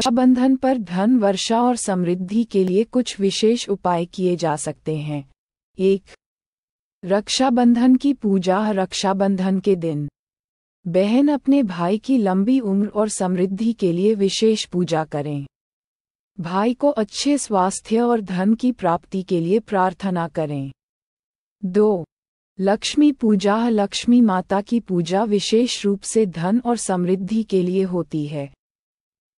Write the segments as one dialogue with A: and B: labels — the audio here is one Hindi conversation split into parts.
A: रक्षाबंधन पर धन वर्षा और समृद्धि के लिए कुछ विशेष उपाय किए जा सकते हैं एक रक्षाबंधन की पूजा रक्षाबंधन के दिन बहन अपने भाई की लंबी उम्र और समृद्धि के लिए विशेष पूजा करें भाई को अच्छे स्वास्थ्य और धन की प्राप्ति के लिए प्रार्थना करें दो लक्ष्मी पूजा लक्ष्मी माता की पूजा विशेष रूप से धन और समृद्धि के लिए होती है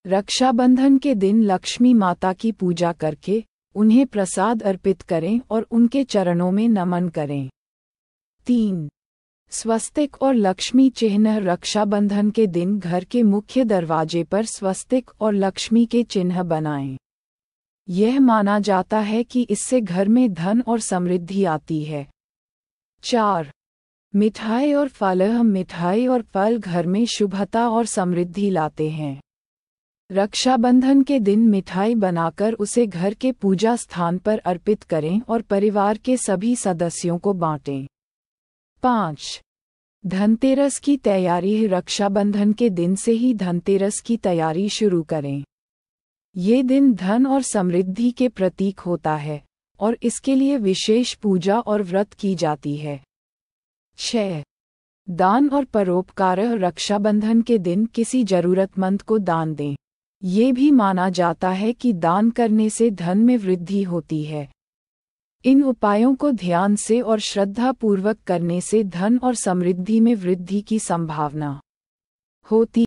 A: रक्षाबंधन के दिन लक्ष्मी माता की पूजा करके उन्हें प्रसाद अर्पित करें और उनके चरणों में नमन करें तीन स्वस्तिक और लक्ष्मी चिन्ह रक्षाबंधन के दिन घर के मुख्य दरवाजे पर स्वस्तिक और लक्ष्मी के चिन्ह बनाएं यह माना जाता है कि इससे घर में धन और समृद्धि आती है चार मिठाई और फल मिठाई और फल घर में शुभता और समृद्धि लाते हैं रक्षाबंधन के दिन मिठाई बनाकर उसे घर के पूजा स्थान पर अर्पित करें और परिवार के सभी सदस्यों को बांटें पाँच धनतेरस की तैयारी रक्षाबंधन के दिन से ही धनतेरस की तैयारी शुरू करें ये दिन धन और समृद्धि के प्रतीक होता है और इसके लिए विशेष पूजा और व्रत की जाती है छ दान और परोपकार रक्षाबंधन के दिन किसी जरूरतमंद को दान दें ये भी माना जाता है कि दान करने से धन में वृद्धि होती है इन उपायों को ध्यान से और श्रद्धापूर्वक करने से धन और समृद्धि में वृद्धि की संभावना होती